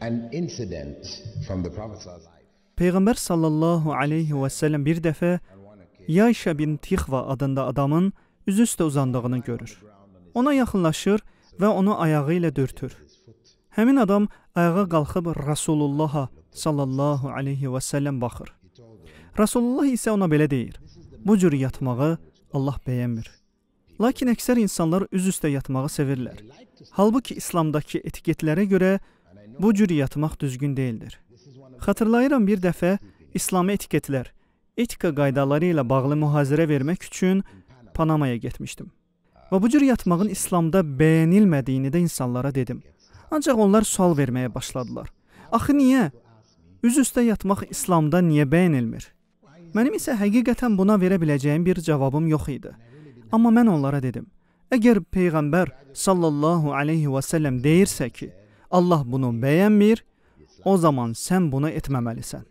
an incident from the Prophet Peyğəmbər sallallahu alayhi və sallam bir dəfə Yayşa bin Tixva adında adamın üzü üstə uzandığını görür. Ona yaxınlaşır və onu ayağı ilə dürtür. Həmin adam ayağa qalxıb Rasulullaha sallallahu alayhi və sallam baxır. Rasulullah isə ona belə deyir: "Bu cür yatmağı Allah bəyənmir." Lakin əksər insanlar üz üstə yatmağı sevirlər. Halbuki İslamdakı etiketlərə görə Bu cür yatmaq düzgün deyildir. Xatırlayıram bir dəfə İslami etiketlər, etika qaydaları ilə bağlı mühazirə vermək üçün Panamaya getmişdim. Və bu cür yatmağın İslamda bəyənilmədiyini də insanlara dedim. Ancaq onlar sual verməyə başladılar. Axı niyə? Üz üstə yatmaq İslamda niyə bəyənilmir? Mənim isə həqiqətən buna verə biləcəyim bir cavabım yox idi. Amma mən onlara dedim: "Əgər peyğəmbər sallallahu alayhi və sallam deyirsə ki, Allah bunu bəyənmir, o zaman sən bunu etməməlisən.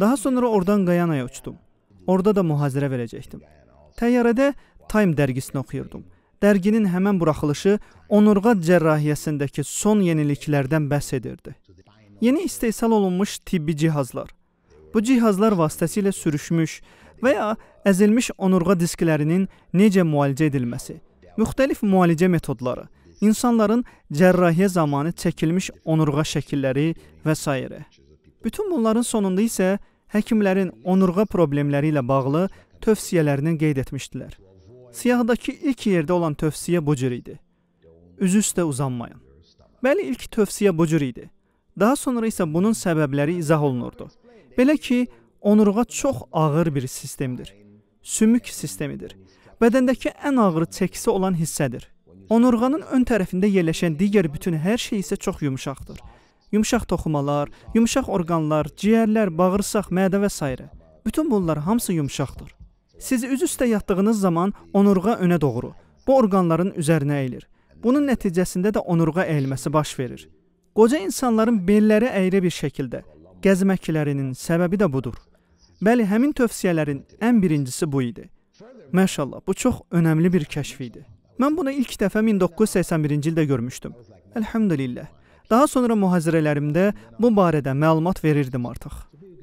Daha sonra oradan Qayanaya uçdum. Orada da mühazirə verəcəkdim. Təyyarədə Time dərgisini oxuyurdum. Dərginin həmən buraxılışı onurğa cərrahiyyəsindəki son yeniliklərdən bəhs edirdi. Yeni istehsal olunmuş tibbi cihazlar. Bu cihazlar vasitəsilə sürüşmüş və ya əzilmiş onurğa disklərinin necə müalicə edilməsi, müxtəlif müalicə metodları – insanların cərrahiyyə zamanı çəkilmiş onurğa şəkilləri və s. Bütün bunların sonunda isə həkimlərin onurğa problemləri ilə bağlı tövsiyələrini qeyd etmişdilər. Siyahıdakı ilk yerdə olan tövsiyə bu cür idi. Üzü üstə uzanmayın. Bəli, ilk tövsiyə bu cür idi. Daha sonra isə bunun səbəbləri izah olunurdu. Belə ki, onurğa çox ağır bir sistemdir. Sümük sistemidir. Bədəndəki ən ağır çəkisi olan hissədir. Onurğanın ön tərəfində yerləşən digər bütün hər şey isə çox yumşaqdır. Yumşaq toxumalar, yumşaq orqanlar, ciyərlər, bağırsaq, mədə və s. Bütün bunlar hamısı yumşaqdır. Siz üz üstə yatdığınız zaman onurğa önə doğru bu orqanların üzərinə əyilir. Bunun nəticəsində də onurğa əyilməsi baş verir. Qoca insanların belləri əyri bir şəkildə gəzməklərinin səbəbi də budur. Bəli, həmin tövsiyələrin ən birincisi bu idi. Məşallah, bu çox önəmli bir kəşf idi. Mən bunu ilk dəfə 1981-ci ildə görmüşdüm. Elhamdülillah. Daha sonra mühazirələrimdə bu barədə məlumat verirdim artıq.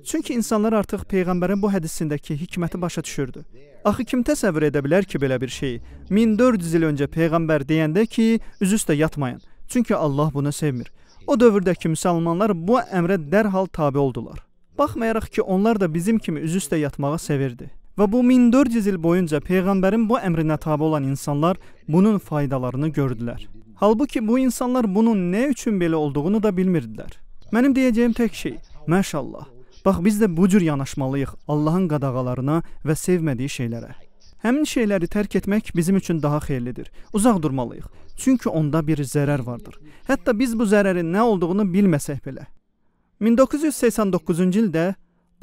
Çünki insanlar artıq peyğəmbərin bu hədisindəki hikməti başa düşürdü. Axı kim təsəvvür edə bilər ki, belə bir şeyi? 1400 il öncə peyğəmbər deyəndə ki, üz üstə yatmayın. Çünki Allah bunu sevmir. O dövrdəki müsəlmanlar bu əmrə dərhal tabe oldular. Baxmayaraq ki, onlar da bizim kimi üz üstə yatmağı sevirdi. Və bu 1400 il boyunca peyğəmbərin bu əmrinə tabe olan insanlar bunun faydalarını gördülər. Halbuki bu insanlar bunun nə üçün belə olduğunu da bilmirdilər. Mənim deyəcəyim tək şey: Məşallah. Bax biz də bu cür yanaşmalıyıq Allahın qadağalarına və sevmədiyi şeylərə. Həmin şeyləri tərk etmək bizim üçün daha xeyirlidir. Uzaq durmalıyıq. Çünki onda bir zərər vardır. Hətta biz bu zərərin nə olduğunu bilməsək belə. 1989-cu ildə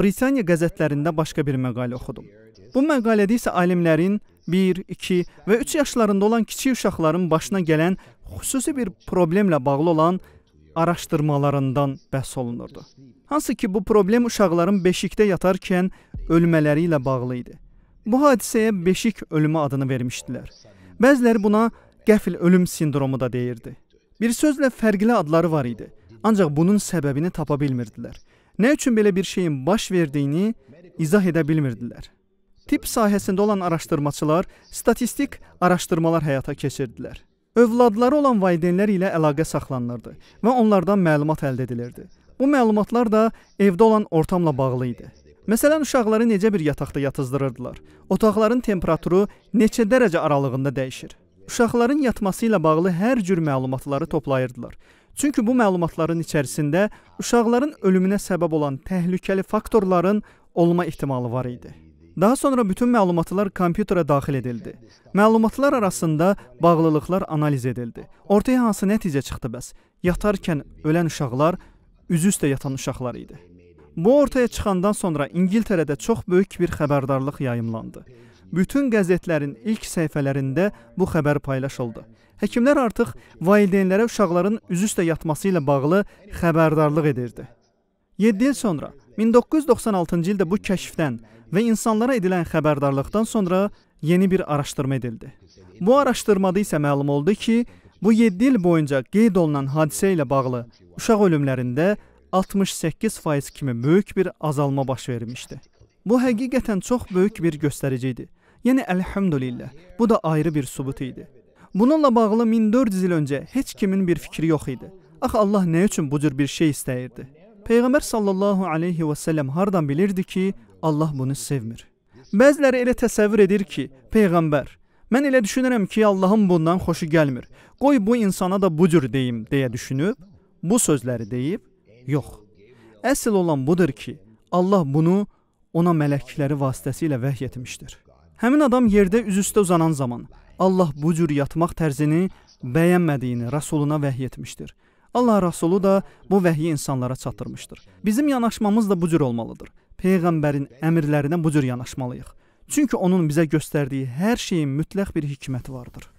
Britaniya qəzetlərində başqa bir məqalə oxudum. Bu məqalədə isə alimlərin 1, 2 və 3 yaşlarında olan kiçik uşaqların başına gələn xüsusi bir problemlə bağlı olan araşdırmalarından bəhs olunurdu. Hansı ki bu problem uşaqların beşikdə yatarkən ölmələri ilə bağlı idi. Bu hadisəyə beşik ölümü adını vermişdilər. Bəziləri buna qəfil ölüm sindromu da deyirdi. Bir sözlə fərqli adları var idi, ancaq bunun səbəbini tapa bilmirdilər nə üçün belə bir şeyin baş verdiyini izah edə bilmirdilər. Tibb sahəsində olan araşdırmaçılar statistik araşdırmalar həyata keçirdilər. Övladları olan valideynlər ilə əlaqə saxlanılırdı və onlardan məlumat əldə edilirdi. Bu məlumatlar da evdə olan ortamla bağlı idi. Məsələn, uşaqları necə bir yataqda yatızdırırdılar? Otaqların temperaturu neçə dərəcə aralığında dəyişir? Uşaqların yatması ilə bağlı hər cür məlumatları toplayırdılar. Çünki bu məlumatların içərisində uşaqların ölümünə səbəb olan təhlükəli faktorların olma ehtimalı var idi. Daha sonra bütün məlumatlar kompüterə daxil edildi. Məlumatlar arasında bağlılıqlar analiz edildi. Ortaya hansı nəticə çıxdı bəs? Yatarkən ölən uşaqlar üzü üstə yatan uşaqlar idi. Bu ortaya çıxandan sonra İngiltərədə çox böyük bir xəbərdarlıq yayımlandı bütün qəzetlərin ilk səhifələrində bu xəbər paylaşıldı. Həkimlər artıq valideynlərə uşaqların üzü üstə yatması ilə bağlı xəbərdarlıq edirdi. 7 il sonra 1996-cı ildə bu kəşfdən və insanlara edilən xəbərdarlıqdan sonra yeni bir araşdırma edildi. Bu araşdırmada isə məlum oldu ki, bu 7 il boyunca qeyd olunan hadisə ilə bağlı uşaq ölümlərində 68% kimi böyük bir azalma baş vermişdi. Bu həqiqətən çox böyük bir göstərici idi. Yəni elhamdülillah. Bu da ayrı bir sübut idi. Bununla bağlı 1400 il öncə heç kimin bir fikri yox idi. Axı Allah nə üçün bu cür bir şey istəyirdi? Peyğəmbər sallallahu alayhi və sallam hardan bilirdi ki, Allah bunu sevmir? Bəziləri elə təsəvvür edir ki, peyğəmbər Mən elə düşünürəm ki, Allahın bundan xoşu gəlmir. Qoy bu insana da bu cür deyim deyə düşünüb, bu sözləri deyib, yox. Əsl olan budur ki, Allah bunu ona mələkləri vasitəsilə vəhy etmişdir. Həmin adam yerdə üzüstə uzanan zaman Allah bu cür yatmaq tərzini bəyənmədiyini Rasuluna vəhy etmişdir. Allah Rasulu da bu vəhyi insanlara çatdırmışdır. Bizim yanaşmamız da bu cür olmalıdır. Peyğəmbərin əmrlərinə bu cür yanaşmalıyıq. Çünki onun bizə göstərdiyi hər şeyin mütləq bir hikməti vardır.